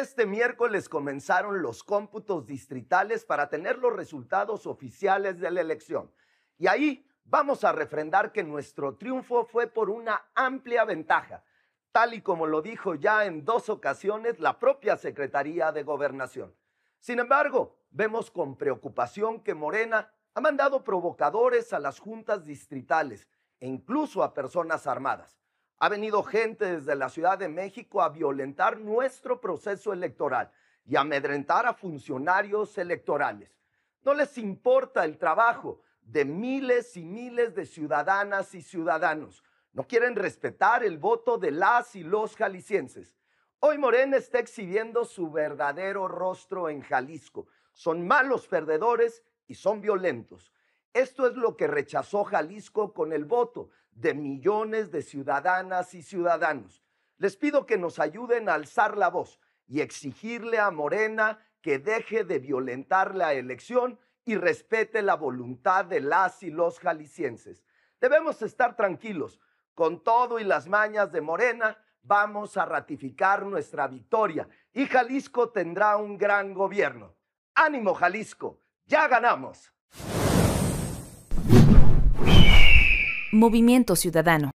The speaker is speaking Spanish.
Este miércoles comenzaron los cómputos distritales para tener los resultados oficiales de la elección. Y ahí vamos a refrendar que nuestro triunfo fue por una amplia ventaja, tal y como lo dijo ya en dos ocasiones la propia Secretaría de Gobernación. Sin embargo, vemos con preocupación que Morena ha mandado provocadores a las juntas distritales e incluso a personas armadas. Ha venido gente desde la Ciudad de México a violentar nuestro proceso electoral y amedrentar a funcionarios electorales. No les importa el trabajo de miles y miles de ciudadanas y ciudadanos. No quieren respetar el voto de las y los jaliscienses. Hoy Morena está exhibiendo su verdadero rostro en Jalisco. Son malos perdedores y son violentos. Esto es lo que rechazó Jalisco con el voto de millones de ciudadanas y ciudadanos. Les pido que nos ayuden a alzar la voz y exigirle a Morena que deje de violentar la elección y respete la voluntad de las y los jaliscienses. Debemos estar tranquilos. Con todo y las mañas de Morena, vamos a ratificar nuestra victoria y Jalisco tendrá un gran gobierno. Ánimo Jalisco, ya ganamos. Movimiento Ciudadano.